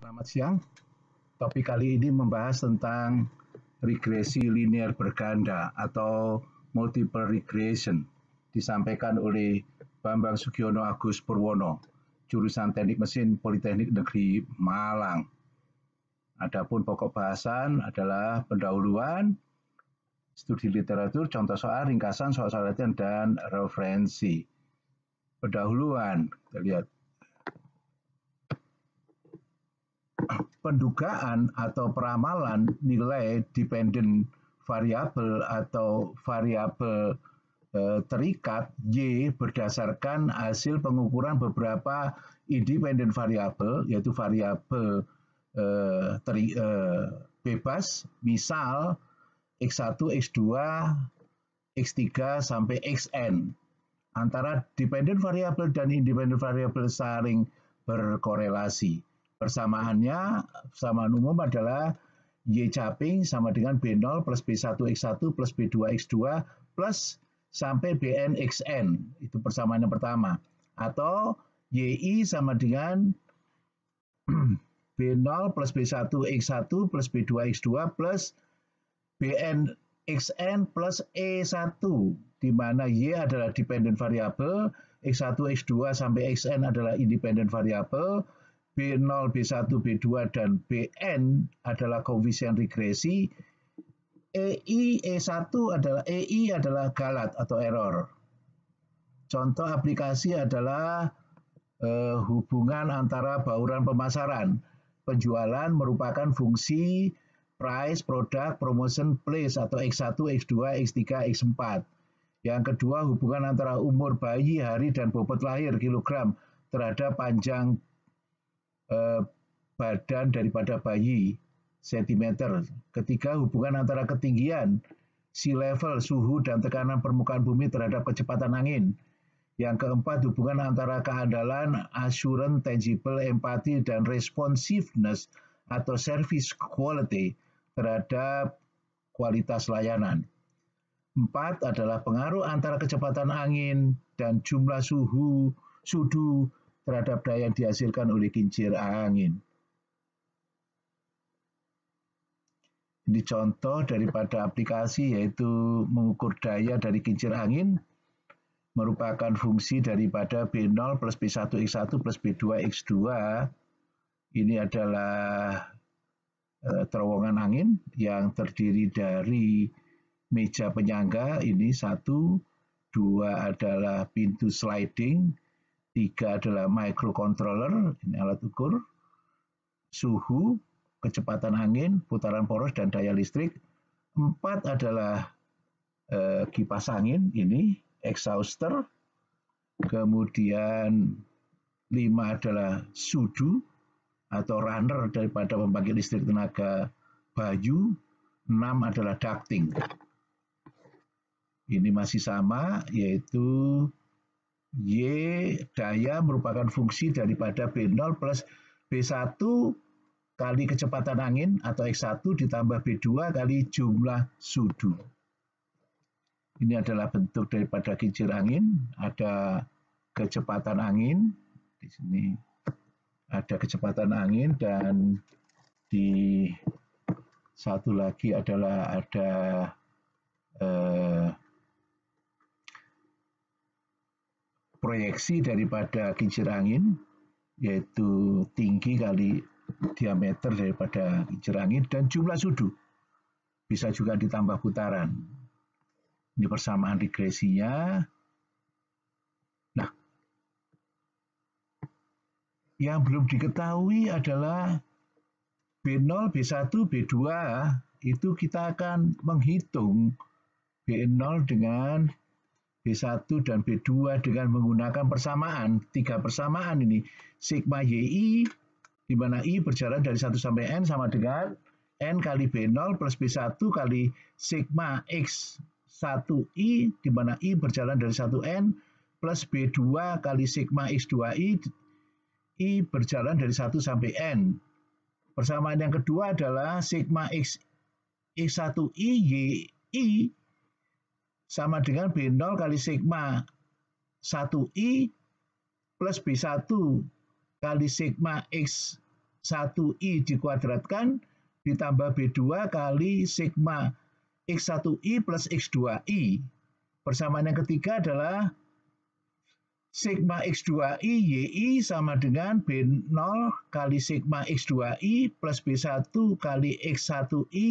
Selamat siang. Topik kali ini membahas tentang regresi linear berganda atau multiple regression disampaikan oleh Bambang Sugiono Agus Purwono, jurusan Teknik Mesin Politeknik Negeri Malang. Adapun pokok bahasan adalah pendahuluan, studi literatur, contoh soal, ringkasan, soal-soal latihan, dan referensi. Pendahuluan, kita lihat pendugaan atau peramalan nilai dependent variable atau variabel eh, terikat Y berdasarkan hasil pengukuran beberapa independent variable yaitu variabel eh, eh, bebas misal X1, X2, X3 sampai Xn antara dependent variable dan independent variable saling berkorelasi. Persamaannya, persamaan umum adalah Y caping sama dengan B0 plus B1X1 plus B2X2 plus sampai BNXN. Itu persamaan yang pertama. Atau YI sama dengan B0 plus B1X1 plus B2X2 plus BNXN plus E1 di mana Y adalah dependent variable, X1, X2 sampai Xn adalah independent variable, B0, B1, B2, dan Bn adalah koefisien regresi. EI, E1 adalah EI adalah galat atau error. Contoh aplikasi adalah eh, hubungan antara bauran pemasaran. Penjualan merupakan fungsi price, product, promotion, place atau X1, X2, X3, X4. Yang kedua hubungan antara umur bayi, hari, dan bobot lahir kilogram terhadap panjang Eh, badan daripada bayi sentimeter. Ketiga, hubungan antara ketinggian sea level, suhu, dan tekanan permukaan bumi terhadap kecepatan angin. Yang keempat, hubungan antara keandalan, assurance, tangible, empathy dan responsiveness atau service quality terhadap kualitas layanan. Empat adalah pengaruh antara kecepatan angin dan jumlah suhu, sudu, terhadap daya yang dihasilkan oleh kincir angin. Ini contoh daripada aplikasi yaitu mengukur daya dari kincir angin merupakan fungsi daripada B0 plus B1X1 plus B2X2. Ini adalah e, terowongan angin yang terdiri dari meja penyangga. Ini satu, dua adalah pintu sliding, Tiga adalah microcontroller, ini alat ukur, suhu, kecepatan angin, putaran poros, dan daya listrik. Empat adalah eh, kipas angin, ini exhauster. Kemudian lima adalah sudu atau runner daripada pembangkit listrik tenaga baju. Enam adalah ducting. Ini masih sama, yaitu Y daya merupakan fungsi daripada B0 plus B1 kali kecepatan angin atau X1 ditambah B2 kali jumlah sudu. Ini adalah bentuk daripada kincir angin. Ada kecepatan angin di sini ada kecepatan angin dan di satu lagi adalah ada eh, proyeksi daripada kincir angin yaitu tinggi kali diameter daripada kincir angin dan jumlah sudut bisa juga ditambah putaran ini persamaan regresinya nah yang belum diketahui adalah B0, B1, B2 itu kita akan menghitung B0 dengan B1 dan B2 dengan menggunakan persamaan, tiga persamaan ini, sigma YI, di mana I berjalan dari 1 sampai N sama dengan N kali B0 plus B1 kali sigma X1I, di mana I berjalan dari 1N plus B2 kali sigma X2I, I berjalan dari 1 sampai N. Persamaan yang kedua adalah sigma X, X1I, YI, sama dengan B0 kali sigma 1i plus B1 kali sigma X1i dikuadratkan ditambah B2 kali sigma X1i plus X2i. Persamaan yang ketiga adalah sigma X2i yi sama dengan B0 kali sigma X2i plus B1 kali X1i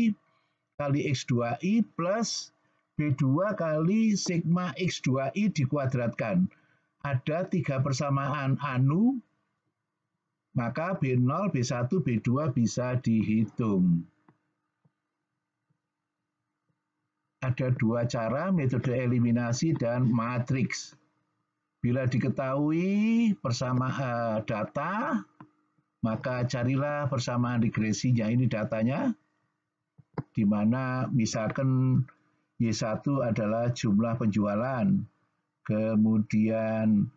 kali X2i plus B2 kali sigma X2I dikuadratkan. Ada tiga persamaan anu, maka B0, B1, B2 bisa dihitung. Ada dua cara, metode eliminasi dan matriks. Bila diketahui persamaan eh, data, maka carilah persamaan regresinya. Ini datanya, di mana misalkan Y1 adalah jumlah penjualan. Kemudian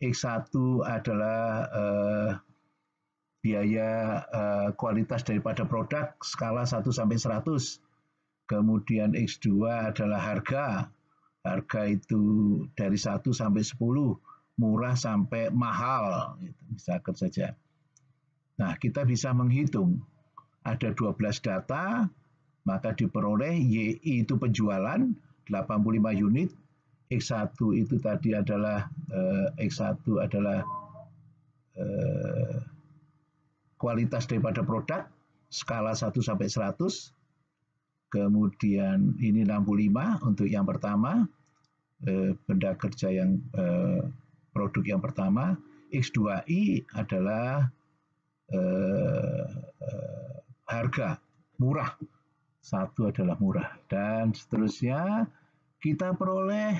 X1 adalah eh, biaya eh, kualitas daripada produk skala 1 sampai 100. Kemudian X2 adalah harga. Harga itu dari 1 sampai 10, murah sampai mahal, Bisa saja. Nah, kita bisa menghitung ada 12 data, maka diperoleh YI itu penjualan 85 unit, X1 itu tadi adalah eh, X1 adalah eh, kualitas daripada produk skala 1 sampai 100. Kemudian ini 65 untuk yang pertama, eh, benda kerja yang eh, produk yang pertama. X2i adalah eh, eh, harga murah satu adalah murah dan seterusnya kita peroleh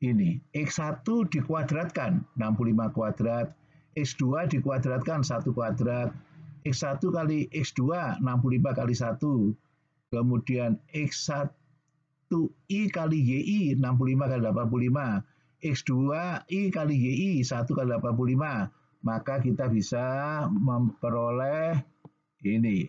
ini X1 dikuadratkan 65 kuadrat X2 dikuadratkan 1 kuadrat X1 kali X2 65 kali 1 kemudian X1I kali YI 65 kali 85 X2I kali YI 1 kali 85 maka kita bisa memperoleh ini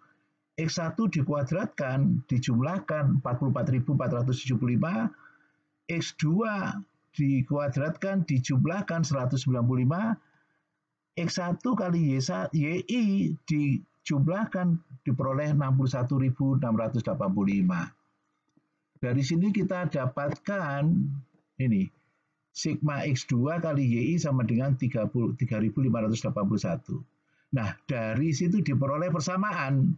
X1 dikuadratkan, dijumlahkan 44.475, X2 dikuadratkan, dijumlahkan 195, X1 kali YI dijumlahkan diperoleh 61.685. Dari sini kita dapatkan ini sigma X2 kali YI sama dengan 33.581. Nah, dari situ diperoleh persamaan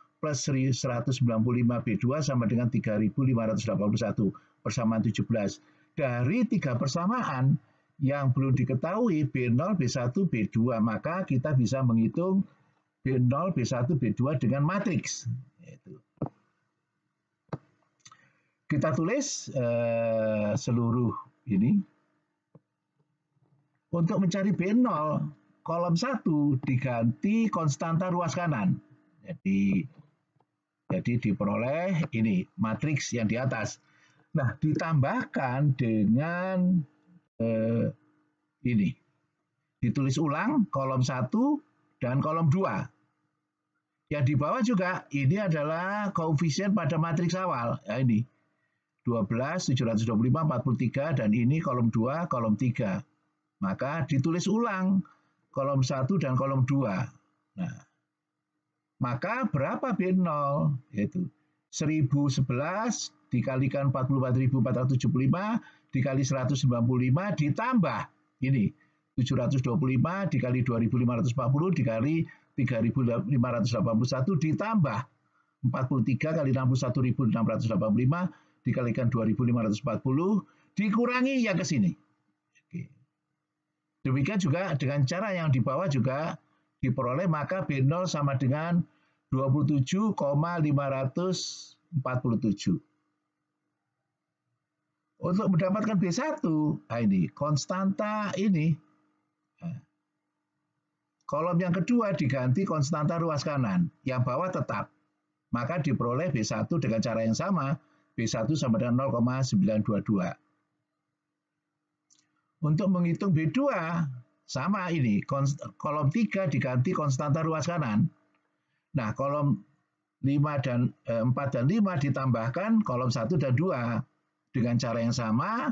plus 195 B2 sama dengan 3581 persamaan 17. Dari tiga persamaan yang belum diketahui B0, B1, B2, maka kita bisa menghitung B0, B1, B2 dengan matriks. Kita tulis eh, seluruh ini. Untuk mencari B0, kolom 1 diganti konstanta ruas kanan. Jadi jadi diperoleh ini matriks yang di atas. Nah, ditambahkan dengan eh, ini. Ditulis ulang kolom 1 dan kolom 2. Yang di bawah juga ini adalah koefisien pada matriks awal. Ya, ini 12, 725, 43, dan ini kolom 2, kolom 3. Maka ditulis ulang kolom 1 dan kolom 2. Nah, maka berapa B0? Yaitu 1011 dikalikan 44.475 dikali 195 ditambah ini 725 dikali 2540 dikali 3581 ditambah 43 kali 61.685 dikalikan 2540 dikurangi ya ke sini. Demikian juga dengan cara yang di bawah juga diperoleh maka B0 sama dengan 27,547. Untuk mendapatkan B1, nah ini konstanta ini. Nah, kolom yang kedua diganti konstanta ruas kanan, yang bawah tetap. Maka diperoleh B1 dengan cara yang sama, B1 sama dengan 0,922. Untuk menghitung B2, sama ini, kolom 3 diganti konstanta ruas kanan, Nah, kolom 5 dan e, eh, 4 dan 5 ditambahkan kolom 1 dan 2 dengan cara yang sama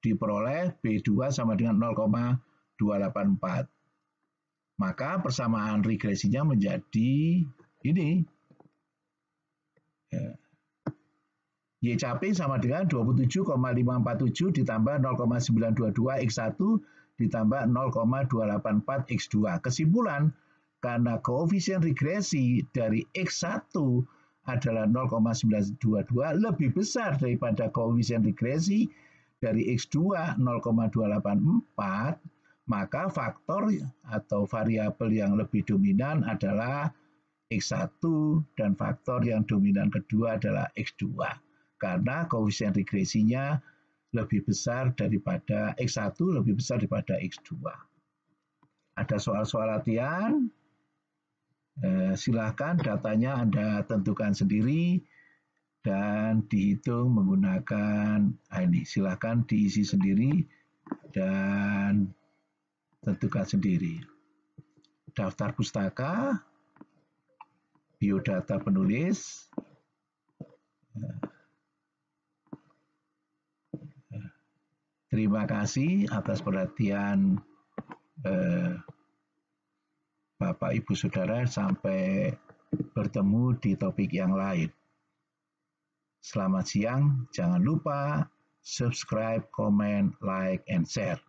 diperoleh B2 sama dengan 0,284. Maka persamaan regresinya menjadi ini. Ya. Y capek sama dengan 27,547 ditambah 0,922 X1 ditambah 0,284 X2. Kesimpulan, karena koefisien regresi dari X1 adalah 0,922 lebih besar daripada koefisien regresi dari X2 0,284, maka faktor atau variabel yang lebih dominan adalah X1 dan faktor yang dominan kedua adalah X2. Karena koefisien regresinya lebih besar daripada X1, lebih besar daripada X2. Ada soal-soal latihan? Eh, silahkan datanya Anda tentukan sendiri dan dihitung menggunakan ini silahkan diisi sendiri dan tentukan sendiri daftar pustaka biodata penulis eh, terima kasih atas perhatian eh, Bapak Ibu Saudara sampai bertemu di topik yang lain. Selamat siang, jangan lupa subscribe, comment, like, and share.